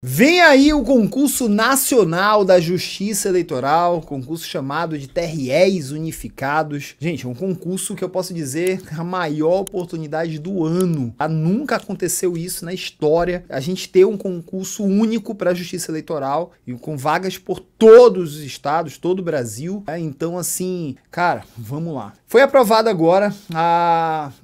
Vem aí o concurso nacional da Justiça Eleitoral, concurso chamado de TREs Unificados. Gente, é um concurso que eu posso dizer é a maior oportunidade do ano. nunca aconteceu isso na história. A gente ter um concurso único para a Justiça Eleitoral e com vagas por todos os estados, todo o Brasil. É, então, assim, cara, vamos lá. Foi aprovado agora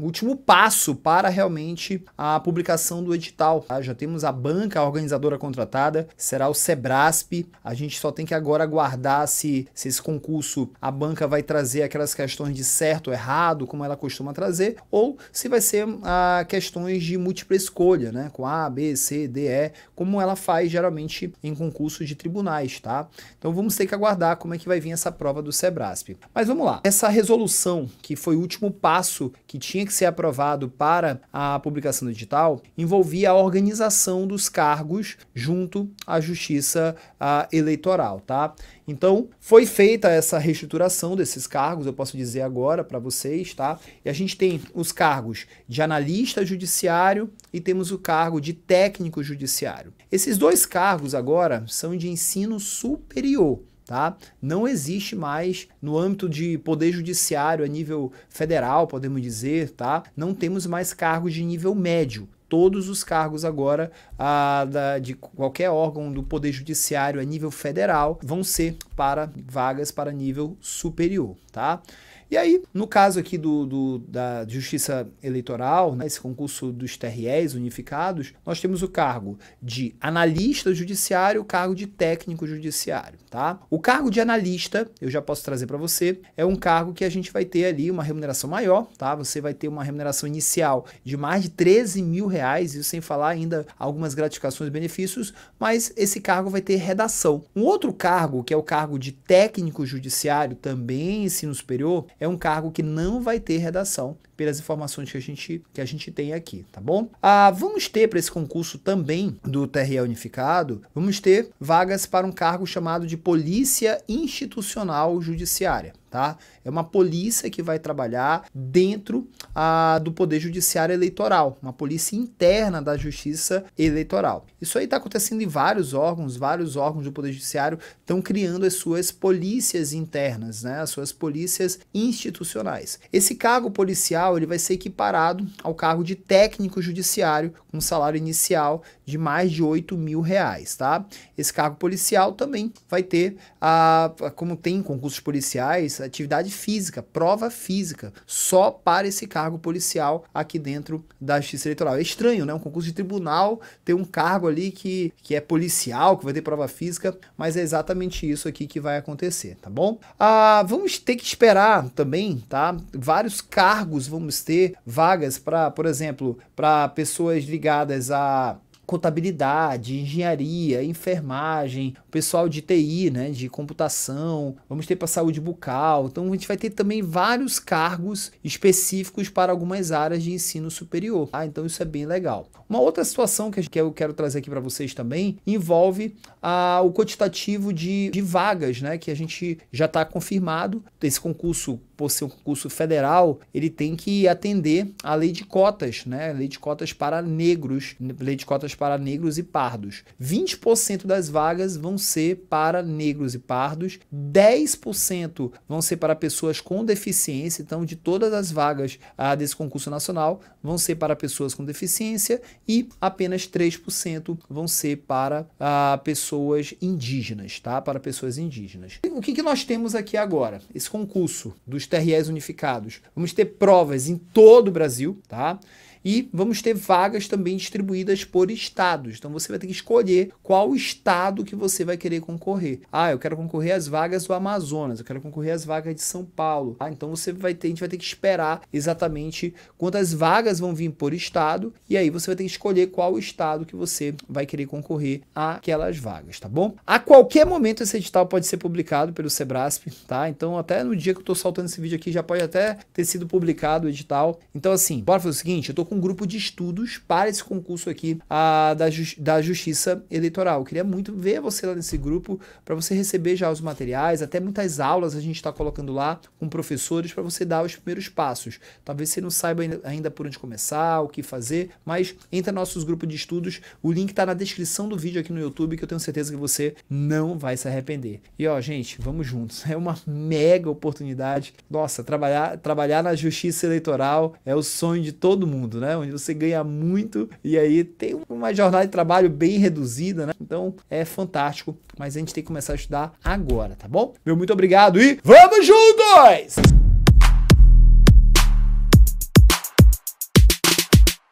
o último passo para realmente a publicação do edital. Ah, já temos a banca, a organizadora contratada será o Sebrasp. A gente só tem que agora aguardar se, se esse concurso a banca vai trazer aquelas questões de certo, errado, como ela costuma trazer, ou se vai ser a ah, questões de múltipla escolha, né? Com A, B, C, D, E, como ela faz geralmente em concursos de tribunais, tá? Então vamos ter que aguardar como é que vai vir essa prova do Sebrasp. Mas vamos lá. Essa resolução, que foi o último passo que tinha que ser aprovado para a publicação digital, envolvia a organização dos cargos junto à Justiça Eleitoral, tá? Então, foi feita essa reestruturação desses cargos, eu posso dizer agora para vocês, tá? E a gente tem os cargos de analista judiciário e temos o cargo de técnico judiciário. Esses dois cargos agora são de ensino superior. Tá? Não existe mais no âmbito de poder judiciário a nível federal, podemos dizer, tá? Não temos mais cargos de nível médio todos os cargos agora a, da, de qualquer órgão do Poder Judiciário a nível federal vão ser para vagas para nível superior, tá? E aí, no caso aqui do, do da Justiça Eleitoral, né, esse concurso dos TREs unificados, nós temos o cargo de analista judiciário, o cargo de técnico judiciário, tá? O cargo de analista, eu já posso trazer para você, é um cargo que a gente vai ter ali uma remuneração maior, tá? Você vai ter uma remuneração inicial de mais de 13 mil reais, isso sem falar ainda algumas gratificações e benefícios, mas esse cargo vai ter redação. Um outro cargo, que é o cargo de técnico judiciário, também ensino superior, é é um cargo que não vai ter redação pelas informações que a gente, que a gente tem aqui, tá bom? Ah, vamos ter para esse concurso também do TRE unificado, vamos ter vagas para um cargo chamado de Polícia Institucional Judiciária. Tá? É uma polícia que vai trabalhar dentro a ah, do Poder Judiciário Eleitoral, uma polícia interna da Justiça Eleitoral. Isso aí está acontecendo em vários órgãos, vários órgãos do Poder Judiciário estão criando as suas polícias internas, né? As suas polícias institucionais. Esse cargo policial ele vai ser equiparado ao cargo de técnico judiciário com salário inicial de mais de 8 mil reais, tá? Esse cargo policial também vai ter, a, como tem concursos policiais, atividade física, prova física, só para esse cargo policial aqui dentro da Justiça Eleitoral. É estranho, né? Um concurso de tribunal ter um cargo ali que, que é policial, que vai ter prova física, mas é exatamente isso aqui que vai acontecer, tá bom? Ah, vamos ter que esperar também, tá? Vários cargos vamos ter vagas para, por exemplo, para pessoas ligadas a contabilidade, engenharia, enfermagem, pessoal de TI, né, de computação, vamos ter para saúde bucal. Então a gente vai ter também vários cargos específicos para algumas áreas de ensino superior. Ah, então isso é bem legal. Uma outra situação que eu quero trazer aqui para vocês também envolve ah, o quantitativo de, de vagas, né, que a gente já está confirmado. Esse concurso por ser um concurso federal, ele tem que atender à lei de cotas, né? Lei de cotas para negros, lei de cotas vagas para negros e pardos. 20% das vagas vão ser para negros e pardos, 10% vão ser para pessoas com deficiência. Então, de todas as vagas ah, desse concurso nacional, vão ser para pessoas com deficiência e apenas 3% vão ser para ah, pessoas indígenas, tá? Para pessoas indígenas. O que, que nós temos aqui agora? Esse concurso dos TREs unificados. Vamos ter provas em todo o Brasil, tá? E vamos ter vagas também distribuídas por estados. Então você vai ter que escolher qual estado que você vai querer concorrer. Ah, eu quero concorrer às vagas do Amazonas, eu quero concorrer às vagas de São Paulo. Ah, então você vai ter, a gente vai ter que esperar exatamente quantas vagas vão vir por estado e aí você vai ter que escolher qual estado que você vai querer concorrer àquelas vagas, tá bom? A qualquer momento esse edital pode ser publicado pelo Sebrasp, tá? Então até no dia que eu tô soltando esse vídeo aqui já pode até ter sido publicado o edital. Então assim, bora fazer o seguinte, eu tô com com um grupo de estudos para esse concurso aqui a, da, da Justiça Eleitoral. Eu queria muito ver você lá nesse grupo para você receber já os materiais, até muitas aulas a gente está colocando lá com professores para você dar os primeiros passos. Talvez você não saiba ainda por onde começar, o que fazer, mas entra nossos grupos de estudos. O link está na descrição do vídeo aqui no YouTube que eu tenho certeza que você não vai se arrepender. E ó, gente, vamos juntos. É uma mega oportunidade. Nossa, trabalhar trabalhar na Justiça Eleitoral é o sonho de todo mundo, né? né? Onde você ganha muito e aí tem uma jornada de trabalho bem reduzida, né? Então é fantástico, mas a gente tem que começar a estudar agora, tá bom? Meu muito obrigado e vamos juntos!